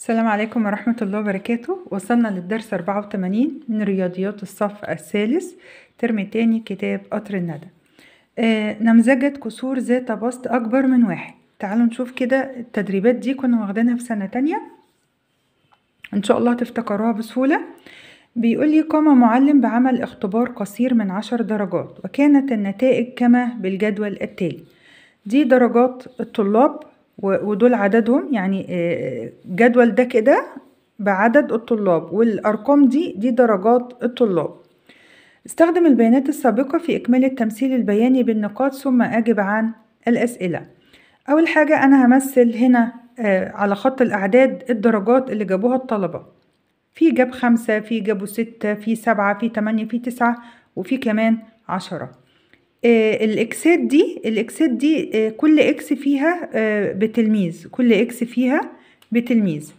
السلام عليكم ورحمة الله وبركاته وصلنا للدرس 84 من رياضيات الصف الثالث ترم تاني كتاب قطر الندى آه نمزجة كسور ذات بسط أكبر من واحد تعالوا نشوف كده التدريبات دي كنا واخدينها في سنة تانية إن شاء الله تفتكروها بسهولة بيقول لي قام معلم بعمل اختبار قصير من عشر درجات وكانت النتائج كما بالجدول التالي دي درجات الطلاب ودول عددهم يعني آه، جدول ده كده بعدد الطلاب والأرقام دي دي درجات الطلاب استخدم البيانات السابقة في إكمال التمثيل البياني بالنقاط ثم أجب عن الأسئلة أول حاجة أنا همثل هنا آه، على خط الأعداد الدرجات اللي جابوها الطلبة في جاب خمسة في جابوا ستة في سبعة في تمانية في تسعة وفي كمان عشرة آه، الاكسات دي الاكسات دي آه، كل اكس فيها آه، بتلميذ كل اكس فيها بتلميذ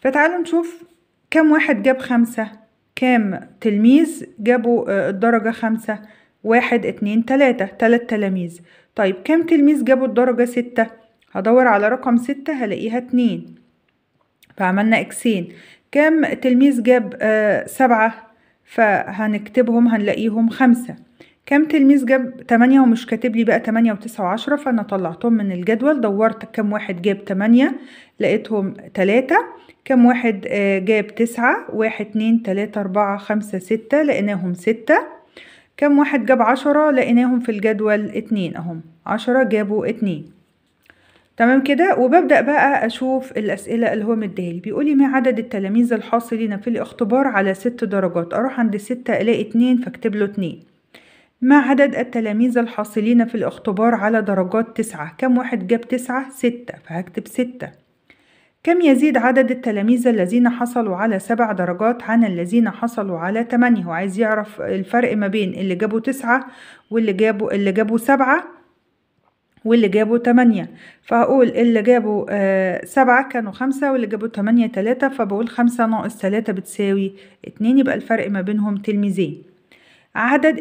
فتعالوا نشوف كام واحد جاب خمسة كام تلميذ جابوا الدرجة خمسة واحد اتنين تلاتة تلات تلاميذ طيب كام تلميذ جابوا الدرجة ستة هدور على رقم ستة هلاقيها اتنين فعملنا اكسين كام تلميذ جاب سبعة فهنكتبهم هنلاقيهم خمسة كام تلميذ جاب تمانية ومش كاتب لي بقى تمانية وتسعة وعشرة فأنا طلعتهم من الجدول دورت كام واحد جاب تمانية لقيتهم تلاتة كام واحد آه، جاب تسعة واحد اتنين تلاتة أربعة خمسة ستة لقيناهم ستة كام واحد جاب عشرة لقيناهم في الجدول اتنين أهم عشرة جابوا اتنين تمام كده وببدأ بقى أشوف الأسئلة اللي هو مديهالي بيقولي ما عدد التلاميذ الحاصلين في الاختبار على ست درجات أروح عند ستة ألاقي اتنين فأكتب له اتنين ما عدد التلاميذ الحاصلين في الاختبار على درجات تسعة كم واحد جاب تسعة؟ ستة فهكتب ستة كم يزيد عدد التلاميذ الذين حصلوا على سبع درجات عن الذين حصلوا على تمانية وعايز يعرف الفرق ما بين اللي جابوا تسعة واللي جابوا اللي جابوا سبعة واللي جابوا تمانية فهقول اللي جابوا آه، سبعة كانوا خمسة واللي جابوا تمانية تلاتة فبقول خمسة ناقص تلاتة بتساوي اتنين يبقى الفرق ما بينهم تلميذين عدد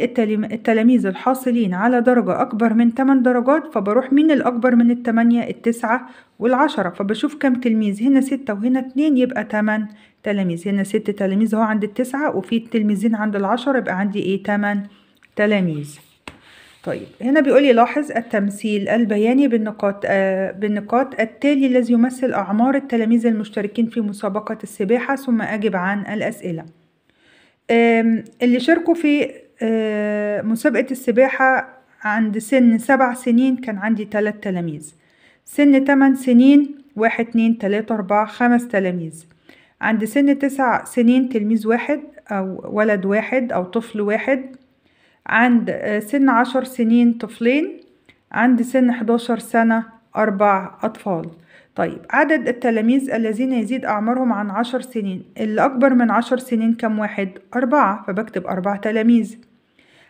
التلاميذ الحاصلين على درجة أكبر من 8 درجات فبروح مين الأكبر من التمانية التسعة والعشرة فبشوف كم تلميذ هنا ستة وهنا اتنين يبقى تمن تلاميذ هنا ست تلاميذ هو عند التسعة وفي تلميذين عند العشرة يبقى عندي ايه تمن تلاميذ طيب هنا بيقول لي لاحظ التمثيل البياني بالنقاط آه بالنقاط التالي الذي يمثل أعمار التلاميذ المشتركين في مسابقة السباحة ثم أجب عن الأسئلة اللي شاركوا في آه، مسابقة السباحة عند سن سبع سنين كان عندي تلات تلاميذ، سن تمن سنين واحد، اتنين، تلاتة، أربعة، خمس تلاميذ، عند سن تسع سنين تلميذ واحد أو ولد واحد أو طفل واحد، عند آه، سن عشر سنين طفلين، عند سن حداشر سنة أربع أطفال. طيب عدد التلاميذ الذين يزيد أعمارهم عن عشر سنين، اللي أكبر من عشر سنين كام واحد؟ أربعة فبكتب أربع تلاميذ.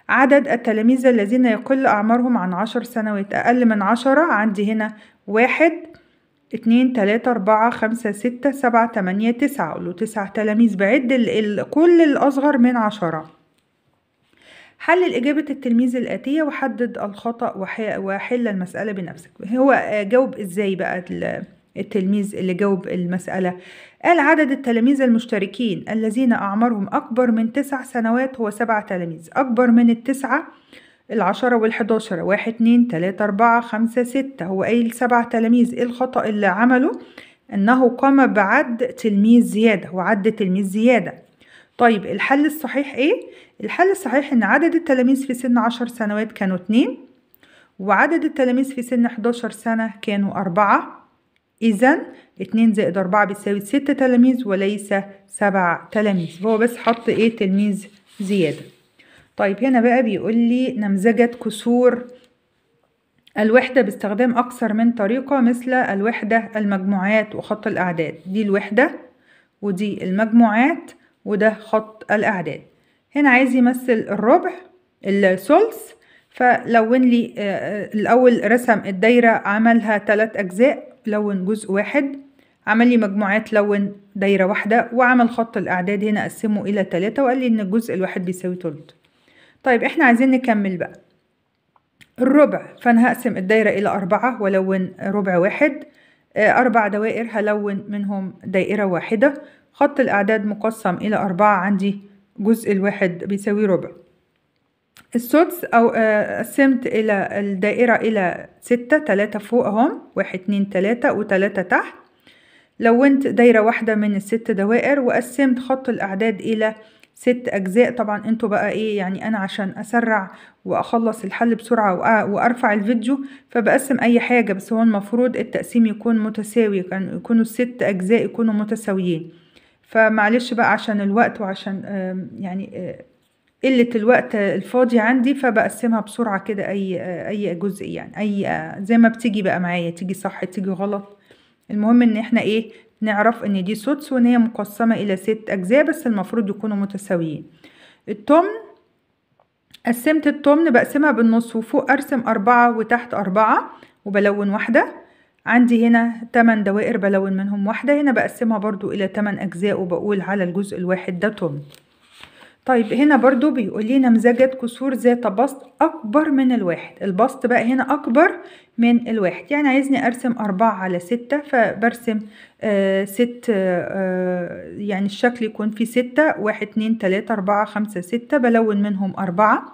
عدد التلاميذ الذين يقل أعمارهم عن عشر سنوات أقل من عشرة عندي هنا واحد اتنين تلاتة أربعة خمسة ستة سبعة تمانية تسعة أقوله تسعة تلاميذ بعد كل الأصغر من عشرة حلل إجابة التلميذ الآتية وحدد الخطأ وحل المسألة بنفسك هو آه، جاوب إزاي بقى التلميذ اللي جاوب المسألة قال عدد التلاميذ المشتركين الذين أعمارهم أكبر من تسع سنوات هو سبعة تلاميذ أكبر من التسعة العشرة والحداشرة واحد اتنين تلاتة أربعة خمسة ستة هو قايل سبع تلاميذ ايه الخطأ اللي عمله انه قام بعد تلميذ زيادة وعد تلميذ زيادة طيب الحل الصحيح ايه؟ الحل الصحيح ان عدد التلاميذ في سن عشر سنوات كانوا اتنين وعدد التلاميذ في سن 11 سنة كانوا أربعة إذا 2 زائد 4 بتساوي 6 تلاميذ وليس 7 تلاميذ هو بس حط إيه تلميذ زيادة طيب هنا بقى بيقول لي نمذجة كسور الوحدة باستخدام أكثر من طريقة مثل الوحدة المجموعات وخط الأعداد دي الوحدة ودي المجموعات وده خط الأعداد هنا عايز يمثل الربع الثلث فلون لي آه، آه، الأول رسم الدايرة عملها تلات أجزاء لون جزء واحد عمل لي مجموعات لون دايرة واحدة وعمل خط الأعداد هنا قسمه إلى تلاتة وقال لي إن الجزء الواحد بيساوي تلت طيب إحنا عايزين نكمل بقى الربع فأنا هقسم الدايرة إلى أربعة ولون ربع واحد آه، أربع دوائر هلون منهم دائرة واحدة خط الأعداد مقسم إلى أربعة عندي جزء الواحد بيساوي ربع السدس أو قسمت آه، إلى الدائرة إلى ستة تلاتة فوق أهم واحد اتنين تلاتة وتلاتة تحت لونت دايرة واحدة من الست دوائر وقسمت خط الأعداد إلى ست أجزاء طبعا انتوا بقى إيه يعني أنا عشان أسرع وأخلص الحل بسرعة وأرفع الفيديو فبقسم أي حاجة بس هو المفروض التقسيم يكون متساوي يعني يكونوا الست أجزاء يكونوا متساويين فمعلش بقى عشان الوقت وعشان يعني آه، قلة الوقت الفاضي عندي فبقسمها بسرعة كده أي أي جزء يعني أي زي ما بتيجي بقى معايا تيجي صح تيجي غلط المهم إن إحنا إيه نعرف إن دي سدس وإن هي مقسمة إلى ست أجزاء بس المفروض يكونوا متساويين التمن قسمت التمن بقسمها بالنص وفوق أرسم أربعة وتحت أربعة وبلون واحدة عندي هنا تمن دوائر بلون منهم واحدة هنا بقسمها برضو إلى تمن أجزاء وبقول على الجزء الواحد ده تمن طيب هنا برضو بيقول لي نمذجة كسور ذات بسط أكبر من الواحد البسط بقى هنا أكبر من الواحد يعني عايزني أرسم أربعة على ستة فبرسم آه ست آه, آه، يعني الشكل يكون فيه ستة واحد اتنين تلاتة أربعة خمسة ستة بلون منهم أربعة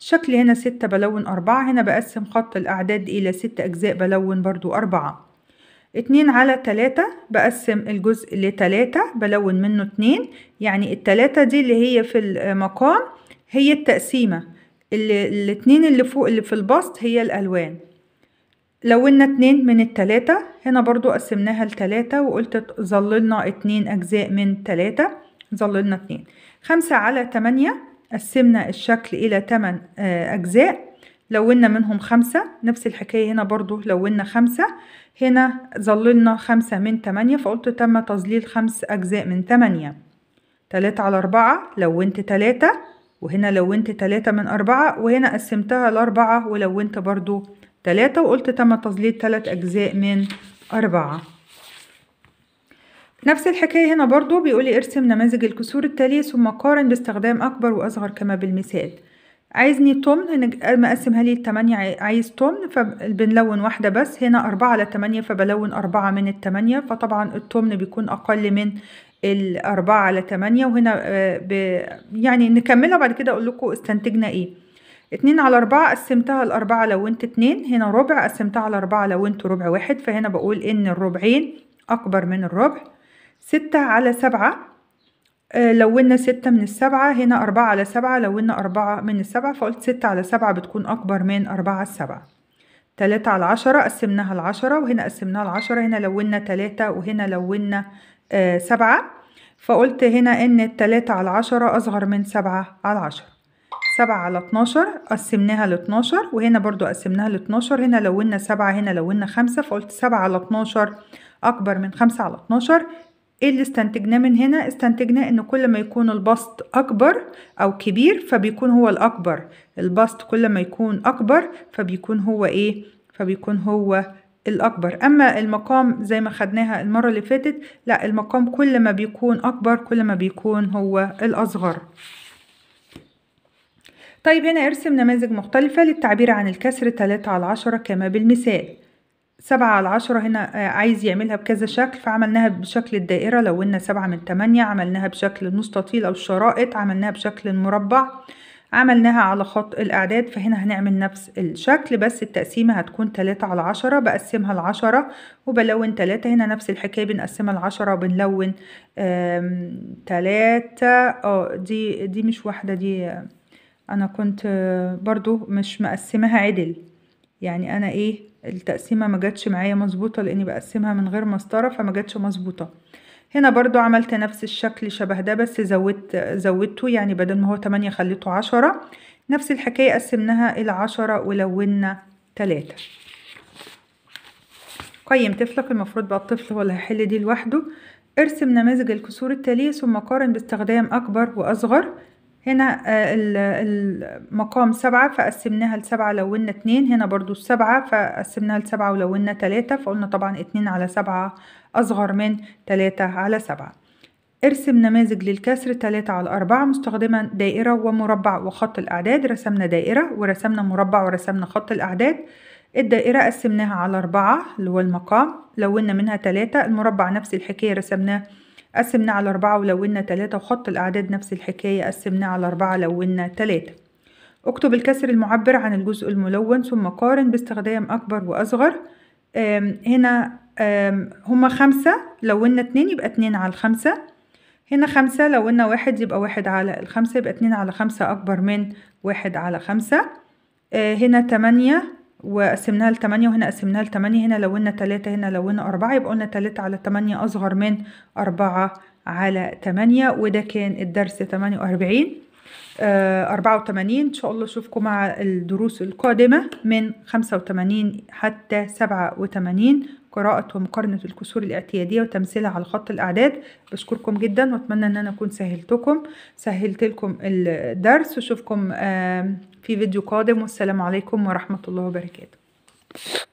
الشكل هنا ستة بلون أربعة هنا بقسم خط الأعداد إلى ست أجزاء بلون برضو أربعة اتنين على تلاتة بقسم الجزء لتلاتة بلون منه اتنين يعني التلاتة دي اللي هي في المقام هي التقسيمة اللي الاتنين اللي فوق اللي في البسط هي الألوان لونا اتنين من التلاتة هنا برضو قسمناها لتلاتة وقلت ظللنا اتنين أجزاء من تلاتة ظللنا اتنين خمسة على تمانية قسمنا الشكل إلى تمن آه، أجزاء لونا منهم خمسة نفس الحكاية هنا برضو لونا خمسة هنا ظللنا خمسة من تمانية فقلت تم تظليل خمس أجزاء من تمانية تلاتة على أربعة لونت تلاتة وهنا لونت تلاتة من أربعة وهنا قسمتها لأربعة ولونت برضو تلاتة وقلت تم تظليل تلات أجزاء من أربعة نفس الحكاية هنا برضو بيقولي ارسم نماذج الكسور التالية ثم قارن باستخدام أكبر وأصغر كما بالمثال عايزني تمن مقسمها لي التمانية عايز تمن فبنلون واحدة بس هنا أربعة على تمانية فبلون أربعة من التمانية فطبعا التمن بيكون أقل من الأربعة على تمانية وهنا آه، ب... يعني نكملها بعد كده أقول لكم استنتجنا إيه اتنين على أربعة قسمتها الأربعة لونت اتنين هنا ربع قسمتها على أربعة لونت ربع واحد فهنا بقول إن الربعين أكبر من الربع ستة على سبعة آه، لونا ستة من السبعة هنا أربعة على سبعة لونا أربعة من السبعة فقلت ستة على سبعة بتكون أكبر من أربعة على سبعة تلاتة على عشرة قسمناها لعشرة وهنا قسمناها لعشرة هنا لونا تلاتة وهنا لونا آه سبعة فقلت هنا إن التلاتة على عشرة أصغر من سبعة على عشرة سبعة على اتناشر قسمناها لاتناشر وهنا برضو قسمناها لاتناشر هنا لونا سبعة هنا لونا خمسة فقلت سبعة على اتناشر أكبر من خمسة على اتناشر ايه اللي استنتجناه من هنا استنتجناه ان كل ما يكون البسط اكبر او كبير فبيكون هو الاكبر البسط كل ما يكون اكبر فبيكون هو ايه فبيكون هو الأكبر أما المقام زي ما خدناها المرة اللي فاتت لا المقام كل ما بيكون أكبر كل ما بيكون هو الأصغر طيب هنا ارسم نماذج مختلفة للتعبير عن الكسر 3 على 10 كما بالمثال سبعة على عشرة هنا آه، عايز يعملها بكذا شكل فعملناها بشكل الدائرة لونا سبعة من تمانية عملناها بشكل مستطيل أو الشرائط عملناها بشكل مربع عملناها على خط الأعداد فهنا هنعمل نفس الشكل بس التقسيمة هتكون تلاتة على عشرة بقسمها لعشرة وبلون تلاتة هنا نفس الحكاية بنقسمها لعشرة وبنلون تلاتة اه دي دي مش واحدة دي أنا كنت آه، برضو مش مقسمها عدل يعني أنا إيه التقسيمه ما جاتش معايا مظبوطه لاني بقسمها من غير مسطره فما جاتش مظبوطه هنا برضو عملت نفس الشكل شبه ده بس زودت زودته يعني بدل ما هو 8 خليته 10 نفس الحكايه قسمناها الى 10 ولونا 3 قيم طفلك المفروض بقى الطفل هو اللي هيحل دي لوحده ارسم نماذج الكسور التالية ثم قارن باستخدام أكبر وأصغر هنا آه، المقام سبعة فقسمناها لسبعة لونا اتنين هنا برضو السبعة فقسمناها لسبعة ولونا تلاتة فقلنا طبعا اتنين على سبعة أصغر من تلاتة على سبعة ارسم نماذج للكسر تلاتة على أربعة مستخدما دائرة ومربع وخط الأعداد رسمنا دائرة ورسمنا مربع ورسمنا خط الأعداد الدائرة قسمناها على أربعة اللي هو المقام لونا منها تلاتة المربع نفس الحكاية رسمناه قسمناه على أربعة ولونا تلاتة وخط الأعداد نفس الحكاية قسمناه على أربعة لونا تلاتة اكتب الكسر المعبر عن الجزء الملون ثم قارن باستخدام أكبر وأصغر آم هنا آم هما خمسة لونا اتنين يبقى اتنين على الخمسة هنا خمسة لونا واحد يبقى واحد على الخمسة يبقى اتنين على خمسة أكبر من واحد على خمسة آه، هنا تمانية وقسمناها ل 8 وهنا قسمناها ل 8 هنا لونا 3 هنا لونا 4 يبقى قلنا 3 على 8 اصغر من 4 على 8 وده كان الدرس 48 84 آه، إن شاء الله أشوفكم مع الدروس القادمة من 85 حتى 87 قراءة ومقارنة الكسور الاعتيادية وتمثيلها على خط الأعداد بشكركم جدا وأتمنى أن أنا أكون سهلتكم سهلت لكم الدرس وأشوفكم آه، في فيديو قادم والسلام عليكم ورحمة الله وبركاته